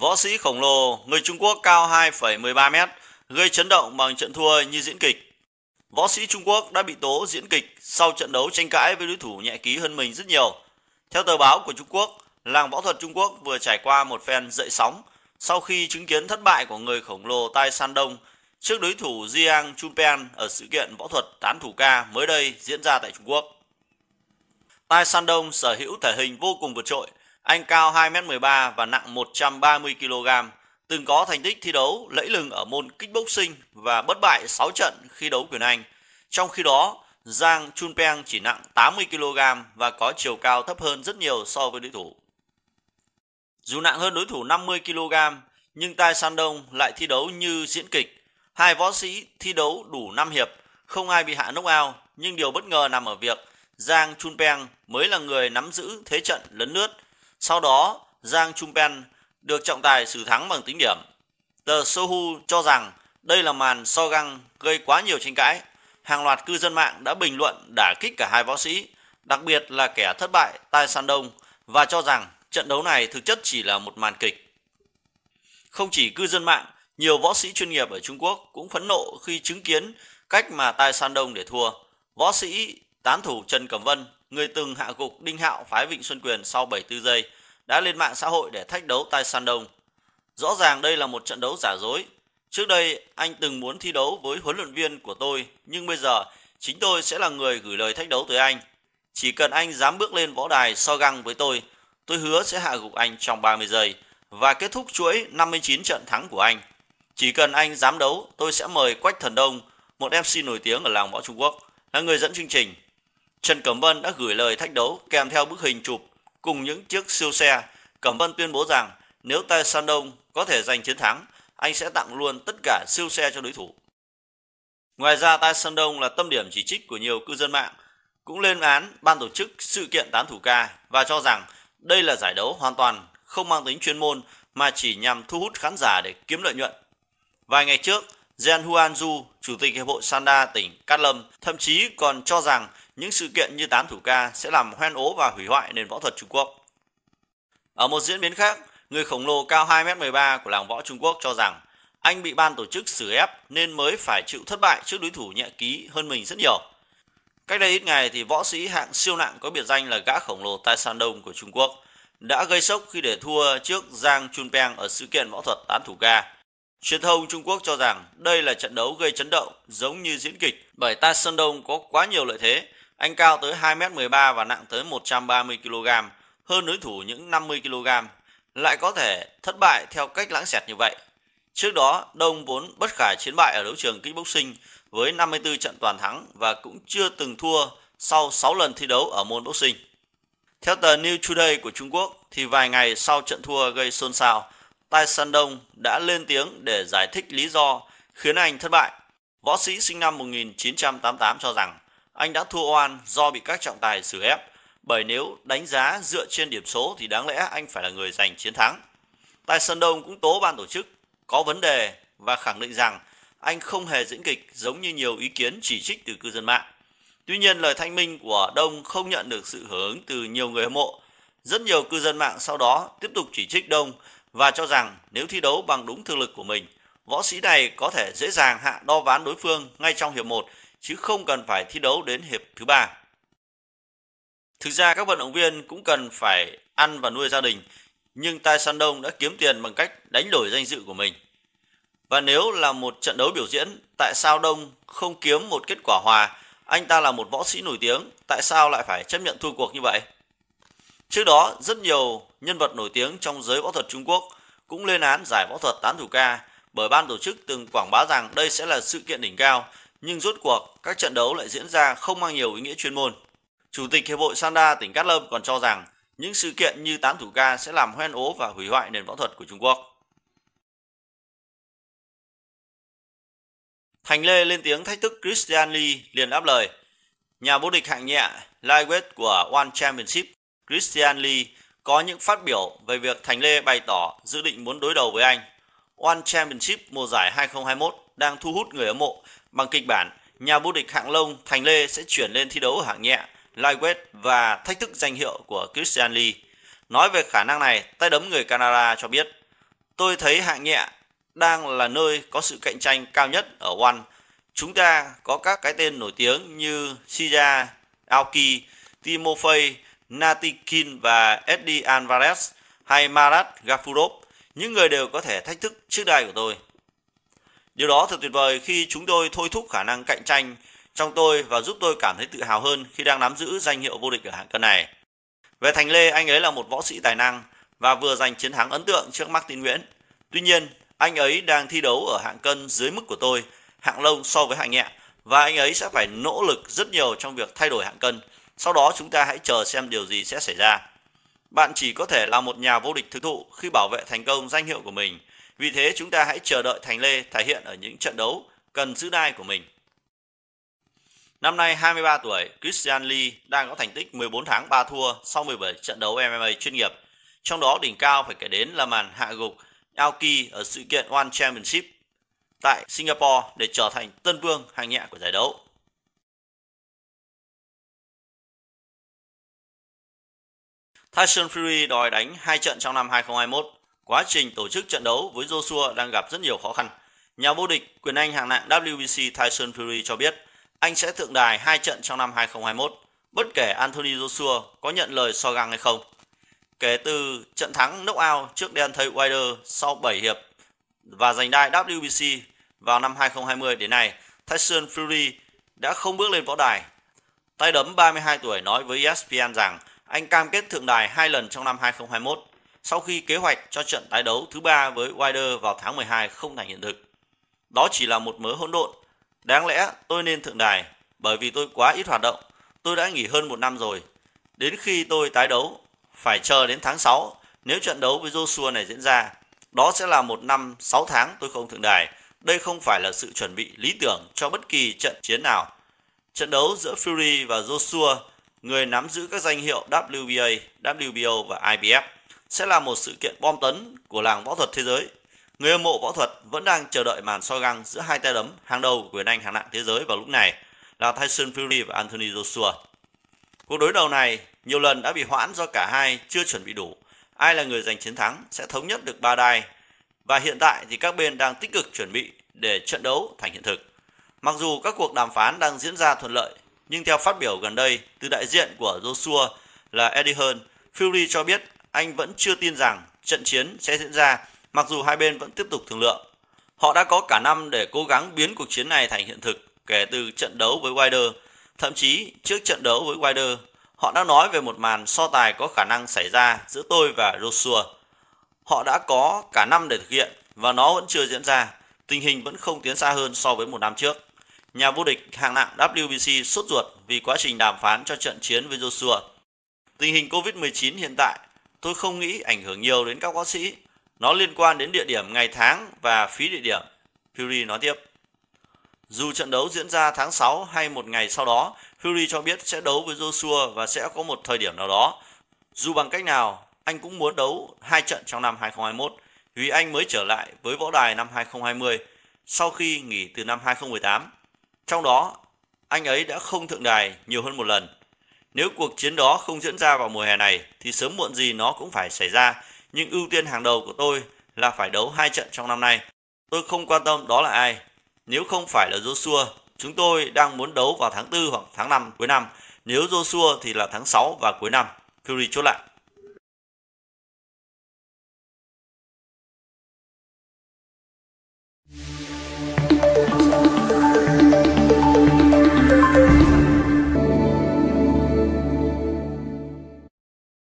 Võ sĩ khổng lồ, người Trung Quốc cao 2,13 mét, gây chấn động bằng trận thua như diễn kịch. Võ sĩ Trung Quốc đã bị tố diễn kịch sau trận đấu tranh cãi với đối thủ nhẹ ký hơn mình rất nhiều. Theo tờ báo của Trung Quốc, làng võ thuật Trung Quốc vừa trải qua một phen dậy sóng sau khi chứng kiến thất bại của người khổng lồ Tai San Đông trước đối thủ Jiang Chunpen ở sự kiện võ thuật tán thủ ca mới đây diễn ra tại Trung Quốc. Tai San Đông sở hữu thể hình vô cùng vượt trội, anh cao 2m13 và nặng 130 kg, từng có thành tích thi đấu lẫy lừng ở môn kickboxing và bất bại 6 trận khi đấu quyền Anh. Trong khi đó, Giang Chunpeng chỉ nặng 80 kg và có chiều cao thấp hơn rất nhiều so với đối thủ. Dù nặng hơn đối thủ 50 kg, nhưng Tai San Đông lại thi đấu như diễn kịch. Hai võ sĩ thi đấu đủ 5 hiệp, không ai bị hạ knockout, nhưng điều bất ngờ nằm ở việc Giang Chunpeng mới là người nắm giữ thế trận lấn lướt sau đó, Giang trung pen được trọng tài xử thắng bằng tính điểm. tờ Sohu cho rằng đây là màn so găng gây quá nhiều tranh cãi. Hàng loạt cư dân mạng đã bình luận đả kích cả hai võ sĩ, đặc biệt là kẻ thất bại Tai San Đông và cho rằng trận đấu này thực chất chỉ là một màn kịch. Không chỉ cư dân mạng, nhiều võ sĩ chuyên nghiệp ở Trung Quốc cũng phẫn nộ khi chứng kiến cách mà Tai San Đông để thua. Võ sĩ tán thủ Trần Cẩm Vân người từng hạ gục Đinh Hạo phái Vịnh Xuân Quyền sau 74 giây, đã lên mạng xã hội để thách đấu Tai San Đông. Rõ ràng đây là một trận đấu giả dối. Trước đây anh từng muốn thi đấu với huấn luyện viên của tôi, nhưng bây giờ chính tôi sẽ là người gửi lời thách đấu tới anh. Chỉ cần anh dám bước lên võ đài so găng với tôi, tôi hứa sẽ hạ gục anh trong 30 giây và kết thúc chuỗi 59 trận thắng của anh. Chỉ cần anh dám đấu, tôi sẽ mời Quách Thần Đông, một MC nổi tiếng ở làng võ Trung Quốc, là người dẫn chương trình Trần Cẩm Vân đã gửi lời thách đấu kèm theo bức hình chụp cùng những chiếc siêu xe. Cẩm Vân tuyên bố rằng nếu tay San Đông có thể giành chiến thắng, anh sẽ tặng luôn tất cả siêu xe cho đối thủ. Ngoài ra, Tai San Đông là tâm điểm chỉ trích của nhiều cư dân mạng, cũng lên án ban tổ chức sự kiện tán thủ ca và cho rằng đây là giải đấu hoàn toàn không mang tính chuyên môn mà chỉ nhằm thu hút khán giả để kiếm lợi nhuận. Vài ngày trước, Jen Huanju, chủ tịch Hiệp hội Sanda tỉnh Cát Lâm, thậm chí còn cho rằng những sự kiện như tán thủ ca sẽ làm hoen ố và hủy hoại nền võ thuật Trung Quốc. Ở một diễn biến khác, người khổng lồ cao 2m13 của làng võ Trung Quốc cho rằng anh bị ban tổ chức xử ép nên mới phải chịu thất bại trước đối thủ nhẹ ký hơn mình rất nhiều. Cách đây ít ngày thì võ sĩ hạng siêu nặng có biệt danh là gã khổng lồ Tai San Đông của Trung Quốc đã gây sốc khi để thua trước Giang Chunpeng ở sự kiện võ thuật tán thủ ca. Truyền thông Trung Quốc cho rằng đây là trận đấu gây chấn động giống như diễn kịch bởi Tai San Đông có quá nhiều lợi thế anh cao tới 2m13 và nặng tới 130kg, hơn đối thủ những 50kg, lại có thể thất bại theo cách lãng xẹt như vậy. Trước đó, Đông vốn bất khả chiến bại ở đấu trường kickboxing với 54 trận toàn thắng và cũng chưa từng thua sau 6 lần thi đấu ở môn boxing. Theo tờ New Today của Trung Quốc, thì vài ngày sau trận thua gây xôn xao, Tai San Đông đã lên tiếng để giải thích lý do khiến anh thất bại. Võ sĩ sinh năm 1988 cho rằng anh đã thua oan do bị các trọng tài xử ép, bởi nếu đánh giá dựa trên điểm số thì đáng lẽ anh phải là người giành chiến thắng. Tài Sơn Đông cũng tố ban tổ chức có vấn đề và khẳng định rằng anh không hề diễn kịch giống như nhiều ý kiến chỉ trích từ cư dân mạng. Tuy nhiên lời thanh minh của Đông không nhận được sự hưởng ứng từ nhiều người hâm mộ. Rất nhiều cư dân mạng sau đó tiếp tục chỉ trích Đông và cho rằng nếu thi đấu bằng đúng thực lực của mình, võ sĩ này có thể dễ dàng hạ đo ván đối phương ngay trong hiệp 1 chứ không cần phải thi đấu đến hiệp thứ ba. Thực ra các vận động viên cũng cần phải ăn và nuôi gia đình, nhưng Tai San Đông đã kiếm tiền bằng cách đánh đổi danh dự của mình. Và nếu là một trận đấu biểu diễn, tại sao Đông không kiếm một kết quả hòa? Anh ta là một võ sĩ nổi tiếng, tại sao lại phải chấp nhận thua cuộc như vậy? Trước đó, rất nhiều nhân vật nổi tiếng trong giới võ thuật Trung Quốc cũng lên án giải võ thuật tán thủ ca bởi ban tổ chức từng quảng bá rằng đây sẽ là sự kiện đỉnh cao nhưng rốt cuộc các trận đấu lại diễn ra không mang nhiều ý nghĩa chuyên môn. Chủ tịch Hiệp hội Sanda tỉnh Cát Lâm còn cho rằng những sự kiện như tán thủ ca sẽ làm hoen ố và hủy hoại nền võ thuật của Trung Quốc. Thành Lê lên tiếng thách thức Christian Lee liền đáp lời. Nhà vô địch hạng nhẹ lightweight của One Championship Christian Lee có những phát biểu về việc Thành Lê bày tỏ dự định muốn đối đầu với anh. One Championship mùa giải 2021 đang thu hút người hâm mộ Bằng kịch bản, nhà vô địch hạng lông Thành Lê sẽ chuyển lên thi đấu hạng nhẹ, lightweight và thách thức danh hiệu của Christian Lee. Nói về khả năng này, tay đấm người Canada cho biết, tôi thấy hạng nhẹ đang là nơi có sự cạnh tranh cao nhất ở One. Chúng ta có các cái tên nổi tiếng như Sija, Aoki, Timofey, Natikin và Eddie Alvarez hay Marat Gafurov. Những người đều có thể thách thức trước đai của tôi. Điều đó thật tuyệt vời khi chúng tôi thôi thúc khả năng cạnh tranh trong tôi và giúp tôi cảm thấy tự hào hơn khi đang nắm giữ danh hiệu vô địch ở hạng cân này. Về Thành Lê, anh ấy là một võ sĩ tài năng và vừa giành chiến thắng ấn tượng trước Martin Nguyễn. Tuy nhiên, anh ấy đang thi đấu ở hạng cân dưới mức của tôi, hạng lông so với hạng nhẹ và anh ấy sẽ phải nỗ lực rất nhiều trong việc thay đổi hạng cân. Sau đó chúng ta hãy chờ xem điều gì sẽ xảy ra. Bạn chỉ có thể là một nhà vô địch thực thụ khi bảo vệ thành công danh hiệu của mình – vì thế chúng ta hãy chờ đợi Thành Lê thể hiện ở những trận đấu cần giữ đai của mình. Năm nay 23 tuổi, Christian Lee đang có thành tích 14 tháng 3 thua sau 17 trận đấu MMA chuyên nghiệp. Trong đó đỉnh cao phải kể đến là màn hạ gục Aoki ở sự kiện One Championship tại Singapore để trở thành tân vương hạng nhẹ của giải đấu. Tyson Fury đòi đánh hai trận trong năm 2021. Quá trình tổ chức trận đấu với Joshua đang gặp rất nhiều khó khăn. Nhà vô địch quyền Anh hạng nặng WBC Tyson Fury cho biết anh sẽ thượng đài hai trận trong năm 2021, bất kể Anthony Joshua có nhận lời so găng hay không. Kể từ trận thắng knockout trước Deontay Wilder sau 7 hiệp và giành đai WBC vào năm 2020 đến nay, Tyson Fury đã không bước lên võ đài. Tay đấm 32 tuổi nói với ESPN rằng anh cam kết thượng đài hai lần trong năm 2021 sau khi kế hoạch cho trận tái đấu thứ ba với Wilder vào tháng 12 không thành hiện thực. Đó chỉ là một mớ hỗn độn. Đáng lẽ tôi nên thượng đài bởi vì tôi quá ít hoạt động. Tôi đã nghỉ hơn một năm rồi. Đến khi tôi tái đấu, phải chờ đến tháng 6 nếu trận đấu với Joshua này diễn ra. Đó sẽ là một năm 6 tháng tôi không thượng đài. Đây không phải là sự chuẩn bị lý tưởng cho bất kỳ trận chiến nào. Trận đấu giữa Fury và Joshua, người nắm giữ các danh hiệu WBA, WBO và IBF, sẽ là một sự kiện bom tấn của làng võ thuật thế giới. Người hâm mộ võ thuật vẫn đang chờ đợi màn soi găng giữa hai tay đấm hàng đầu của Anh hạng nặng thế giới vào lúc này là Tyson Fury và Anthony Joshua. Cuộc đối đầu này nhiều lần đã bị hoãn do cả hai chưa chuẩn bị đủ. Ai là người giành chiến thắng sẽ thống nhất được ba đai và hiện tại thì các bên đang tích cực chuẩn bị để trận đấu thành hiện thực. Mặc dù các cuộc đàm phán đang diễn ra thuận lợi, nhưng theo phát biểu gần đây từ đại diện của Joshua là Eddie Hearn, Fury cho biết anh vẫn chưa tin rằng trận chiến sẽ diễn ra mặc dù hai bên vẫn tiếp tục thương lượng. Họ đã có cả năm để cố gắng biến cuộc chiến này thành hiện thực kể từ trận đấu với Wilder. Thậm chí trước trận đấu với Wilder, họ đã nói về một màn so tài có khả năng xảy ra giữa tôi và Joshua. Họ đã có cả năm để thực hiện và nó vẫn chưa diễn ra. Tình hình vẫn không tiến xa hơn so với một năm trước. Nhà vô địch hạng nặng WBC sốt ruột vì quá trình đàm phán cho trận chiến với Joshua. Tình hình COVID-19 hiện tại tôi không nghĩ ảnh hưởng nhiều đến các bác sĩ. Nó liên quan đến địa điểm ngày tháng và phí địa điểm. Fury nói tiếp. Dù trận đấu diễn ra tháng 6 hay một ngày sau đó, Fury cho biết sẽ đấu với Joshua và sẽ có một thời điểm nào đó. Dù bằng cách nào, anh cũng muốn đấu hai trận trong năm 2021 vì anh mới trở lại với võ đài năm 2020 sau khi nghỉ từ năm 2018. Trong đó, anh ấy đã không thượng đài nhiều hơn một lần nếu cuộc chiến đó không diễn ra vào mùa hè này thì sớm muộn gì nó cũng phải xảy ra, nhưng ưu tiên hàng đầu của tôi là phải đấu hai trận trong năm nay. Tôi không quan tâm đó là ai. Nếu không phải là Joshua, chúng tôi đang muốn đấu vào tháng 4 hoặc tháng 5 cuối năm. Nếu Joshua thì là tháng 6 và cuối năm. Fury chốt lại.